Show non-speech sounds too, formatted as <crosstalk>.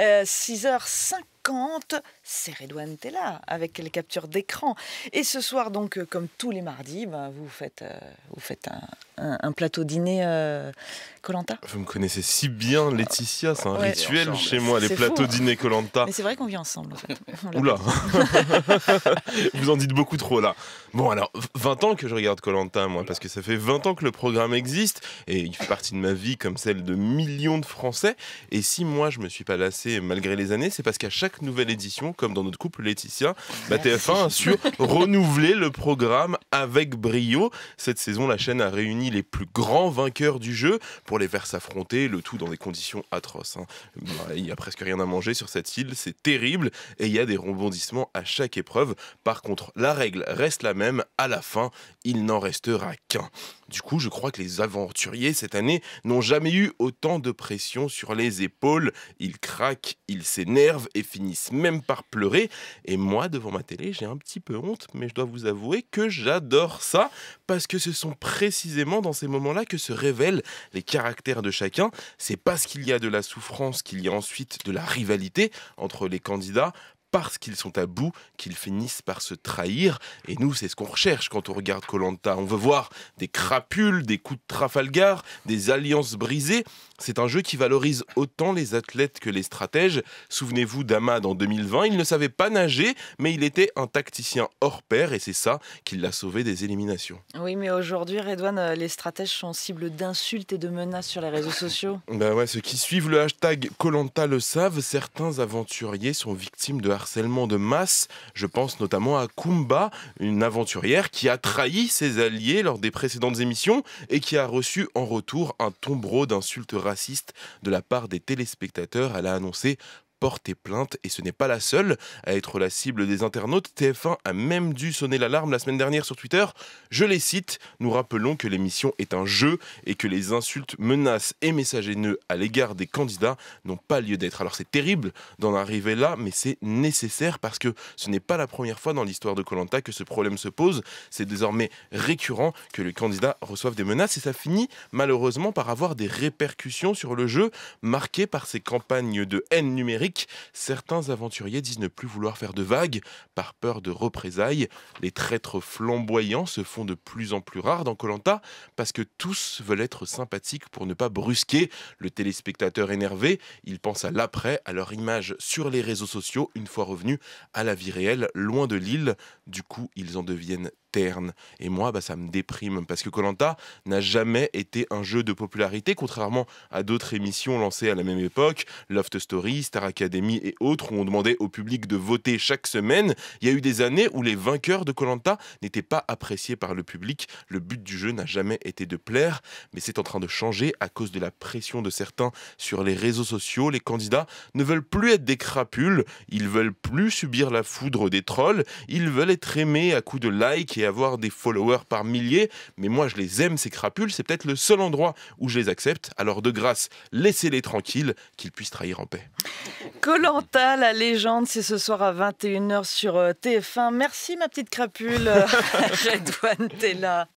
6h50 euh, c'est Redouane Tella avec les captures d'écran. Et ce soir, donc, euh, comme tous les mardis, bah, euh, vous faites, un, plateau dîner euh, Colanta. je vous me connaissez si bien, Laetitia, c'est un rituel chez moi, les plateaux dîner Colanta. Mais c'est vrai qu'on vit ensemble. En fait. <laughs> Oula, <laughs> vous en dites beaucoup trop là. Bon, alors, 20 ans que je regarde Colanta, moi, parce que ça fait 20 ans que le programme existe et il fait partie de ma vie comme celle de millions de Français. Et si moi, je me suis pas lassé malgré les années, c'est parce qu'à chaque nouvelle édition, comme dans notre couple Laetitia, TF1 a su renouveler le programme avec brio. Cette saison, la chaîne a réuni les plus grands vainqueurs du jeu pour les faire s'affronter, le tout dans des conditions atroces. Hein. Bah, il n'y a presque rien à manger sur cette île, c'est terrible, et il y a des rebondissements à chaque épreuve. Par contre, la règle reste la même, à la fin, il n'en restera qu'un. Du coup, je crois que les aventuriers cette année n'ont jamais eu autant de pression sur les épaules. Ils craquent, ils s'énervent et finissent même par pleurer. Et moi, devant ma télé, j'ai un petit peu honte, mais je dois vous avouer que j'adore ça parce que ce sont précisément dans ces moments-là que se révèlent les caractères de chacun. C'est parce qu'il y a de la souffrance qu'il y a ensuite de la rivalité entre les candidats parce qu'ils sont à bout qu'ils finissent par se trahir. Et nous, c'est ce qu'on recherche quand on regarde Colanta. On veut voir des crapules, des coups de Trafalgar, des alliances brisées. C'est un jeu qui valorise autant les athlètes que les stratèges. Souvenez-vous d'Amad en 2020, il ne savait pas nager, mais il était un tacticien hors pair et c'est ça qui l'a sauvé des éliminations. Oui, mais aujourd'hui, Redouane, euh, les stratèges sont cibles d'insultes et de menaces sur les réseaux sociaux. ben ouais, ceux qui suivent le hashtag Colanta le savent, certains aventuriers sont victimes de de masse. Je pense notamment à Kumba, une aventurière qui a trahi ses alliés lors des précédentes émissions et qui a reçu en retour un tombereau d'insultes racistes de la part des téléspectateurs. Elle a annoncé porter plainte et ce n'est pas la seule à être la cible des internautes. TF1 a même dû sonner l'alarme la semaine dernière sur Twitter. Je les cite, nous rappelons que l'émission est un jeu et que les insultes, menaces et messages haineux à l'égard des candidats n'ont pas lieu d'être. Alors c'est terrible d'en arriver là, mais c'est nécessaire parce que ce n'est pas la première fois dans l'histoire de Colanta que ce problème se pose. C'est désormais récurrent que les candidats reçoivent des menaces et ça finit malheureusement par avoir des répercussions sur le jeu marqué par ces campagnes de haine numérique certains aventuriers disent ne plus vouloir faire de vagues par peur de représailles. Les traîtres flamboyants se font de plus en plus rares dans Colanta parce que tous veulent être sympathiques pour ne pas brusquer le téléspectateur énervé. Ils pensent à l'après, à leur image sur les réseaux sociaux une fois revenus à la vie réelle, loin de l'île. Du coup, ils en deviennent ternes. Et moi, bah, ça me déprime parce que Colanta n'a jamais été un jeu de popularité, contrairement à d'autres émissions lancées à la même époque, Loft Story, Star Académie et autres, ont demandé au public de voter chaque semaine, il y a eu des années où les vainqueurs de Colanta n'étaient pas appréciés par le public. Le but du jeu n'a jamais été de plaire, mais c'est en train de changer à cause de la pression de certains sur les réseaux sociaux. Les candidats ne veulent plus être des crapules, ils veulent plus subir la foudre des trolls, ils veulent être aimés à coups de likes et avoir des followers par milliers. Mais moi, je les aime, ces crapules, c'est peut-être le seul endroit où je les accepte. Alors de grâce, laissez-les tranquilles, qu'ils puissent trahir en paix. Colanta, <laughs> la légende, c'est ce soir à 21h sur euh, TF1. Merci ma petite crapule. <laughs> Redouane, t'es là.